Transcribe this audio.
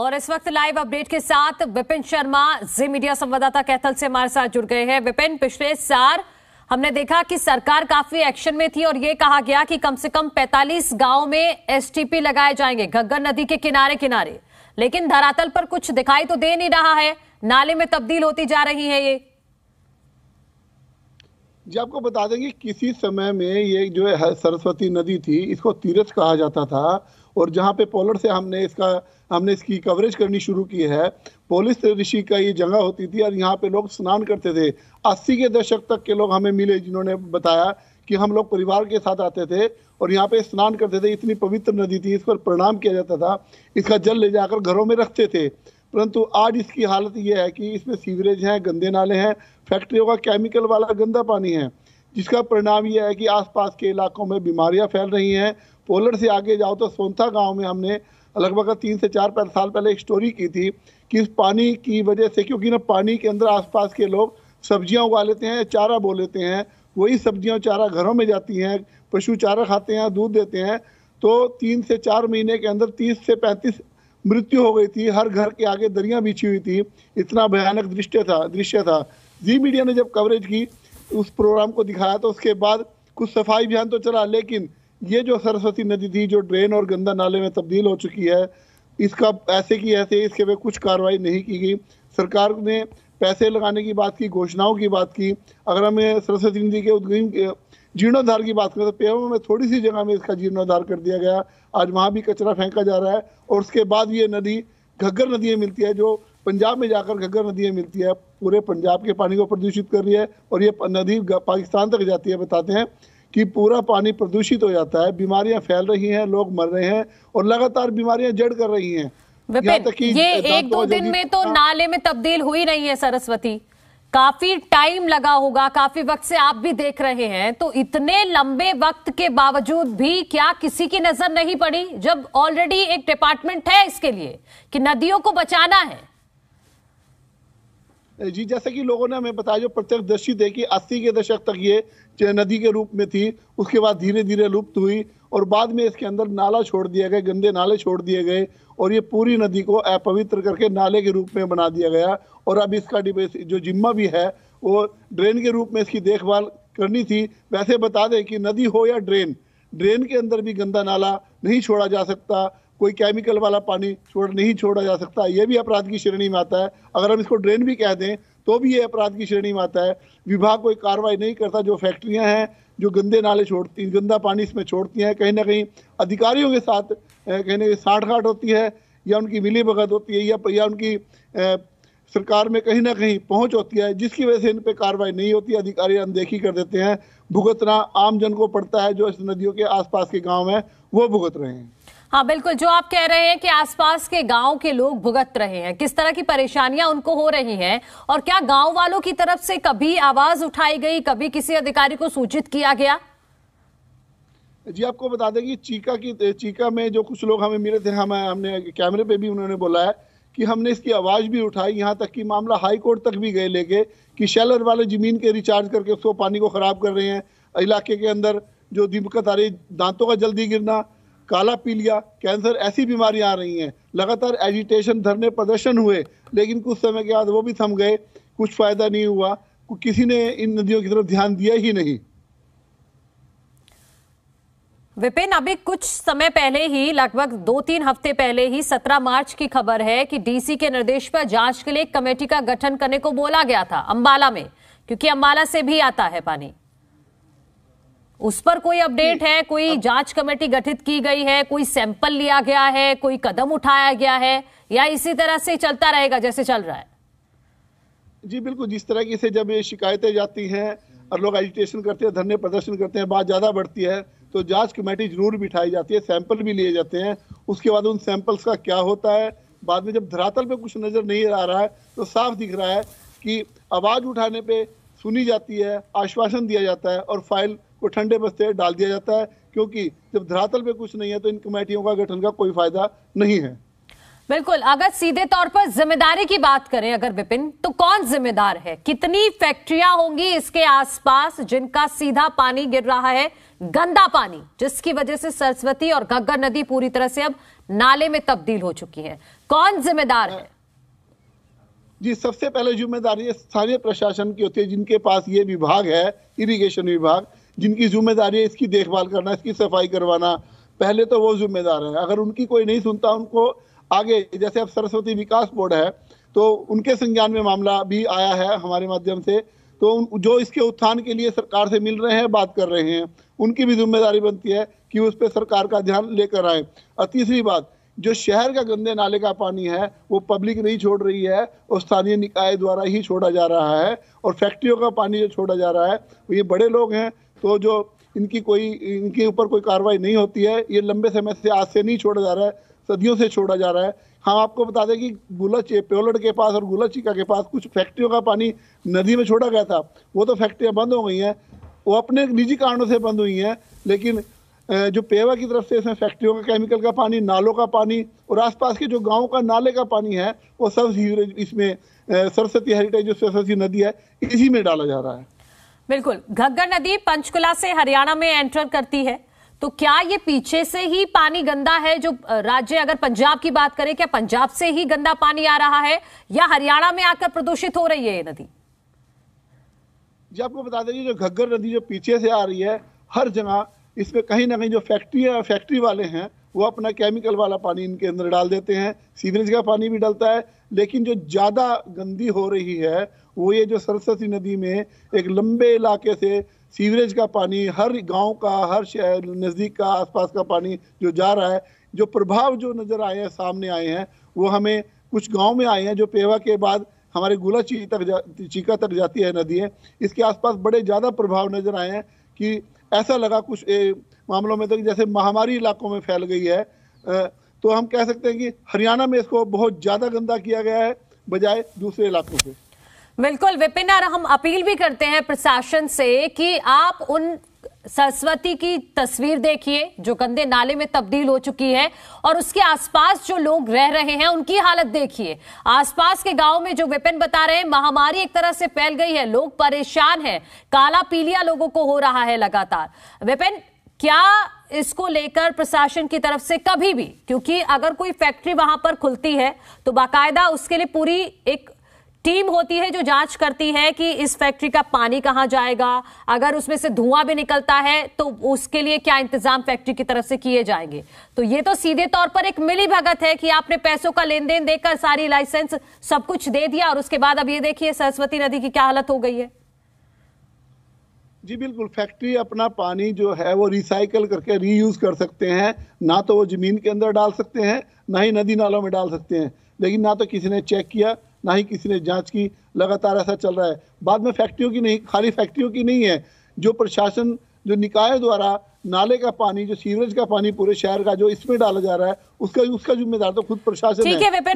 और इस वक्त लाइव अपडेट के साथ विपिन शर्मा जी मीडिया संवाददाता कैथल से हमारे साथ जुड़ गए हैं विपिन पिछले साल हमने देखा कि सरकार काफी एक्शन में थी और ये कहा गया कि कम से कम 45 गांव में एसटीपी लगाए जाएंगे घग्गर नदी के किनारे किनारे लेकिन धरातल पर कुछ दिखाई तो दे नहीं रहा है नाले में तब्दील होती जा रही है ये जी आपको बता दें कि किसी समय में ये जो है सरस्वती नदी थी इसको तीरथ कहा जाता था और जहाँ पे पोलर से हमने इसका हमने इसकी कवरेज करनी शुरू की है पोलिस ऋषि का ये जगह होती थी और यहाँ पे लोग स्नान करते थे अस्सी के दशक तक के लोग हमें मिले जिन्होंने बताया कि हम लोग परिवार के साथ आते थे और यहाँ पे स्नान करते थे इतनी पवित्र नदी थी इस पर प्रणाम किया जाता था इसका जल ले जाकर घरों में रखते थे परंतु आज इसकी हालत यह है कि इसमें सीवरेज हैं गंदे नाले हैं फैक्ट्रियों का केमिकल वाला गंदा पानी है जिसका परिणाम यह है कि आसपास के इलाकों में बीमारियां फैल रही हैं पोलर से आगे जाओ तो सोनथा गांव में हमने लगभग तीन से चार साल पहले एक स्टोरी की थी कि इस पानी की वजह से क्योंकि ना पानी के अंदर आसपास के लोग सब्जियां उगा लेते हैं चारा बो लेते हैं वही सब्जियां चारा घरों में जाती हैं पशु चारा खाते हैं दूध देते हैं तो तीन से चार महीने के अंदर तीस से पैंतीस मृत्यु हो गई थी हर घर के आगे दरिया बिछी हुई थी इतना भयानक दृश्य था दृश्य था जी मीडिया ने जब कवरेज की उस प्रोग्राम को दिखाया तो उसके बाद कुछ सफाई अभियान तो चला लेकिन ये जो सरस्वती नदी थी जो ड्रेन और गंदा नाले में तब्दील हो चुकी है इसका ऐसे की ऐसे इसके पे कुछ कार्रवाई नहीं की गई सरकार ने पैसे लगाने की बात की घोषणाओं की बात की अगर हमें सरस्वती नदी के उद्गीन जीर्णोद्धार की बात करें तो पेयों में थोड़ी सी जगह में इसका जीर्णोद्धार कर दिया गया आज वहाँ भी कचरा फेंका जा रहा है और उसके बाद ये नदी घग्गर नदियाँ मिलती है जो पंजाब में जाकर घग्गर नदियाँ मिलती है पूरे पंजाब के पानी को प्रदूषित कर रही है और ये नदी पाकिस्तान तक जाती है बताते हैं कि पूरा पानी प्रदूषित हो जाता है बीमारियां फैल रही हैं लोग मर रहे हैं और लगातार बीमारियां जड़ कर रही हैं ये एक दो दिन में तो नाले में तब्दील हुई नहीं है सरस्वती काफी टाइम लगा होगा काफी वक्त से आप भी देख रहे हैं तो इतने लंबे वक्त के बावजूद भी क्या किसी की नजर नहीं पड़ी जब ऑलरेडी एक डिपार्टमेंट है इसके लिए कि नदियों को बचाना है जी जैसे कि लोगों ने हमें बताया जो दृष्टि थे कि अस्सी के दशक तक ये नदी के रूप में थी उसके बाद धीरे धीरे लुप्त हुई और बाद में इसके अंदर नाला छोड़ दिया गया गंदे नाले छोड़ दिए गए और ये पूरी नदी को अपवित्र करके नाले के रूप में बना दिया गया और अब इसका जो जिम्मा भी है वो ड्रेन के रूप में इसकी देखभाल करनी थी वैसे बता दें कि नदी हो या ड्रेन ड्रेन के अंदर भी गंदा नाला नहीं छोड़ा जा सकता कोई केमिकल वाला पानी छोड़ नहीं छोड़ा जा सकता ये भी अपराध की श्रेणी में आता है अगर हम इसको ड्रेन भी कह दें तो भी ये अपराध की श्रेणी में आता है विभाग कोई कार्रवाई नहीं करता जो फैक्ट्रियां हैं जो गंदे नाले छोड़ती गंदा पानी इसमें छोड़ती हैं कहीं ना कहीं अधिकारियों के साथ कहीं ना कहीं साठगांठ होती है या उनकी मिली भगत होती है या, या उनकी ए, सरकार में कहीं ना कहीं पहुंच होती है जिसकी वजह से इन पर कार्रवाई नहीं होती अधिकारी अनदेखी कर देते हैं भुगतना आम जन को पड़ता है जो इस नदियों के आसपास के गांव हैं वो भुगत रहे हैं हाँ बिल्कुल जो आप कह रहे हैं कि आसपास के गांव के लोग भुगत रहे हैं किस तरह की परेशानियां उनको हो रही हैं और क्या गांव वालों की तरफ से कभी आवाज उठाई गई कभी किसी अधिकारी को सूचित किया गया जी आपको बता दें कि चीका की चीका में जो कुछ लोग हमें मिले थे हम हमने कैमरे पे भी उन्होंने बोला है कि हमने इसकी आवाज़ भी उठाई यहाँ तक कि मामला हाई कोर्ट तक भी गए लेके कि शेलर वाले ज़मीन के रिचार्ज करके उसको पानी को ख़राब कर रहे हैं इलाके के अंदर जो दीपकत आ रही दांतों का जल्दी गिरना काला पीलिया कैंसर ऐसी बीमारियां आ रही हैं लगातार एजिटेशन धरने प्रदर्शन हुए लेकिन कुछ समय के बाद वो भी थम गए कुछ फायदा नहीं हुआ किसी ने इन नदियों की तरफ ध्यान दिया ही नहीं विपिन अभी कुछ समय पहले ही लगभग दो तीन हफ्ते पहले ही 17 मार्च की खबर है कि डीसी के निर्देश पर जांच के लिए एक कमेटी का गठन करने को बोला गया था अंबाला में क्योंकि अंबाला से भी आता है पानी उस पर कोई अपडेट है कोई जांच कमेटी गठित की गई है कोई सैंपल लिया गया है कोई कदम उठाया गया है या इसी तरह से चलता रहेगा जैसे चल रहा है जी बिल्कुल जिस तरह की से जब ये शिकायतें जाती हैं और लोग एजिटेशन करते हैं धरने प्रदर्शन करते हैं बात ज़्यादा बढ़ती है तो जांच कमेटी जरूर बिठाई जाती है सैंपल भी लिए जाते हैं उसके बाद उन सैंपल्स का क्या होता है बाद में जब धरातल पे कुछ नज़र नहीं आ रहा है तो साफ दिख रहा है कि आवाज़ उठाने पे सुनी जाती है आश्वासन दिया जाता है और फाइल वो ठंडे बस्ते डाल दिया जाता है क्योंकि जब धरातल पे कुछ नहीं है तो इन कमेटियों का गठन का कोई फायदा नहीं है बिल्कुल अगर सीधे तौर पर जिम्मेदारी की बात करें अगर विपिन तो कौन जिम्मेदार है कितनी फैक्ट्रियां होंगी इसके आसपास जिनका सीधा पानी गिर रहा है गंदा पानी जिसकी वजह से सरस्वती और गग्गर नदी पूरी तरह से अब नाले में तब्दील हो चुकी है कौन जिम्मेदार है जी सबसे पहले जिम्मेदारी स्थानीय प्रशासन की होती है जिनके पास ये विभाग है इरिगेशन विभाग जिनकी जिम्मेदारी है इसकी देखभाल करना इसकी सफाई करवाना पहले तो वो जिम्मेदार है अगर उनकी कोई नहीं सुनता उनको आगे जैसे अब सरस्वती विकास बोर्ड है तो उनके संज्ञान में मामला भी आया है हमारे माध्यम से तो जो इसके उत्थान के लिए सरकार से मिल रहे हैं बात कर रहे हैं उनकी भी जिम्मेदारी बनती है कि उस पर सरकार का ध्यान लेकर आए और तीसरी बात जो शहर का गंदे नाले का पानी है वो पब्लिक नहीं छोड़ रही है और स्थानीय निकाय द्वारा ही छोड़ा जा रहा है और फैक्ट्रियों का पानी जो छोड़ा जा रहा है वो ये बड़े लोग हैं तो जो इनकी कोई इनके ऊपर कोई कार्रवाई नहीं होती है ये लंबे समय से आज से नहीं छोड़ा जा रहा है सदियों से छोड़ा जा रहा है हम आपको बता दें कि गुलच प्योलट के पास और गुलच चीका के पास कुछ फैक्ट्रियों का पानी नदी में छोड़ा गया था वो तो फैक्ट्रियाँ बंद हो गई हैं वो अपने निजी कारणों से बंद हुई हैं लेकिन जो पेवा की तरफ से इसमें फैक्ट्रियों का केमिकल का पानी नालों का पानी और आसपास के जो गांव का नाले का पानी है वो सब इसमें सरस्वती हेरिटेज जो सरस्वती नदी है इसी में डाला जा रहा है बिल्कुल घग्गर नदी पंचकुला से हरियाणा में एंटर करती है तो क्या ये पीछे से ही पानी गंदा है जो राज्य अगर पंजाब की बात करें क्या पंजाब से ही गंदा पानी आ रहा है या हरियाणा में आकर प्रदूषित हो रही है ये नदी जी आपको बता दें जो घग्गर नदी जो पीछे से आ रही है हर जगह इसमें कहीं ना कहीं जो फैक्ट्री फैक्ट्री वाले हैं वो अपना केमिकल वाला पानी इनके अंदर डाल देते हैं सीवरेज का पानी भी डलता है लेकिन जो ज़्यादा गंदी हो रही है वो ये जो सरस्वती नदी में एक लंबे इलाके से सीवरेज का पानी हर गांव का हर शहर नज़दीक का आसपास का पानी जो जा रहा है जो प्रभाव जो नज़र आए हैं सामने आए हैं वो हमें कुछ गांव में आए हैं जो पेवा के बाद हमारे गुला ची तक जा चीका तक जाती है नदी है इसके आसपास बड़े ज़्यादा प्रभाव नज़र आए हैं कि ऐसा लगा कुछ ए, मामलों में तो जैसे महामारी इलाकों में फैल गई है तो हम कह सकते हैं कि हरियाणा में इसको बहुत ज़्यादा गंदा किया गया है बजाय दूसरे इलाकों से बिल्कुल विपिन और हम अपील भी करते हैं प्रशासन से कि आप उन सरस्वती की तस्वीर देखिए जो गंदे नाले में तब्दील हो चुकी है और उसके आसपास जो लोग रह रहे हैं उनकी हालत देखिए आसपास के गांव में जो विपिन बता रहे हैं महामारी एक तरह से फैल गई है लोग परेशान हैं काला पीलिया लोगों को हो रहा है लगातार विपिन क्या इसको लेकर प्रशासन की तरफ से कभी भी क्योंकि अगर कोई फैक्ट्री वहां पर खुलती है तो बाकायदा उसके लिए पूरी एक टीम होती है जो जांच करती है कि इस फैक्ट्री का पानी कहाँ जाएगा अगर उसमें से धुआं भी निकलता है तो उसके लिए क्या इंतजाम फैक्ट्री की तरफ से किए जाएंगे तो ये तो सीधे तौर पर एक मिली भगत है कि आपने पैसों का लेन देन देकर सारी लाइसेंस सब कुछ दे दिया और उसके बाद अब ये देखिए सरस्वती नदी की क्या हालत हो गई है जी बिल्कुल फैक्ट्री अपना पानी जो है वो रिसाइकल करके रीयूज कर सकते हैं ना तो वो ज़मीन के अंदर डाल सकते हैं ना ही नदी नालों में डाल सकते हैं लेकिन ना तो किसी ने चेक किया ना ही किसी ने जांच की लगातार ऐसा चल रहा है बाद में फैक्ट्रियों की नहीं खाली फैक्ट्रियों की नहीं है जो प्रशासन जो निकाय द्वारा नाले का पानी जो सीवरेज का पानी पूरे शहर का जो इसमें डाला जा रहा है उसका उसका जिम्मेदार तो खुद प्रशासन है